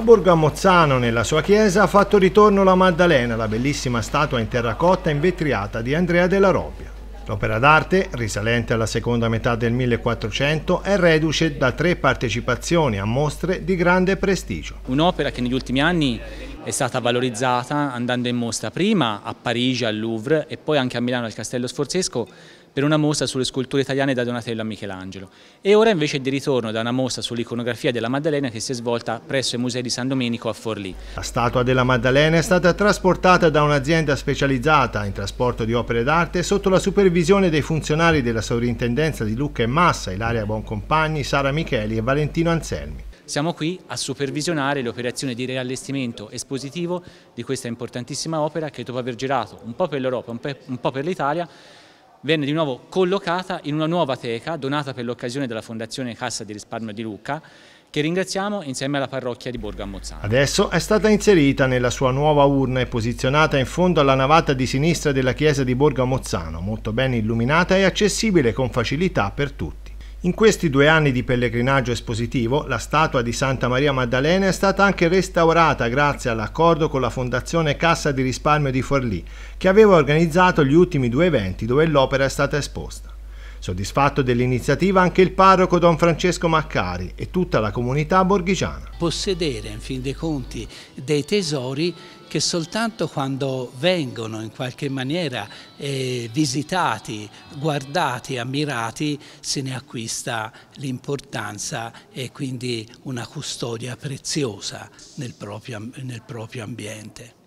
A Borgo Ammozzano, nella sua chiesa, ha fatto ritorno la Maddalena, la bellissima statua in terracotta invetriata di Andrea della Robbia. L'opera d'arte, risalente alla seconda metà del 1400, è reduce da tre partecipazioni a mostre di grande prestigio. Un'opera che negli ultimi anni è stata valorizzata andando in mostra prima a Parigi al Louvre e poi anche a Milano al Castello Sforzesco per una mostra sulle sculture italiane da Donatello a Michelangelo e ora invece è di ritorno da una mostra sull'iconografia della Maddalena che si è svolta presso il Museo di San Domenico a Forlì. La statua della Maddalena è stata trasportata da un'azienda specializzata in trasporto di opere d'arte sotto la supervisione dei funzionari della sovrintendenza di Lucca e Massa, Ilaria Boncompagni, Sara Micheli e Valentino Anselmi. Siamo qui a supervisionare le operazioni di riallestimento espositivo di questa importantissima opera che dopo aver girato un po' per l'Europa, e un po' per l'Italia, venne di nuovo collocata in una nuova teca donata per l'occasione dalla Fondazione Cassa di Risparmio di Lucca che ringraziamo insieme alla parrocchia di Borgo Ammozzano. Adesso è stata inserita nella sua nuova urna e posizionata in fondo alla navata di sinistra della chiesa di Borgo Ammozzano, molto ben illuminata e accessibile con facilità per tutti. In questi due anni di pellegrinaggio espositivo, la statua di Santa Maria Maddalena è stata anche restaurata grazie all'accordo con la Fondazione Cassa di Risparmio di Forlì, che aveva organizzato gli ultimi due eventi dove l'opera è stata esposta. Soddisfatto dell'iniziativa anche il parroco Don Francesco Maccari e tutta la comunità borghigiana. Possedere in fin dei conti dei tesori che soltanto quando vengono in qualche maniera eh, visitati, guardati, ammirati, se ne acquista l'importanza e quindi una custodia preziosa nel proprio, nel proprio ambiente.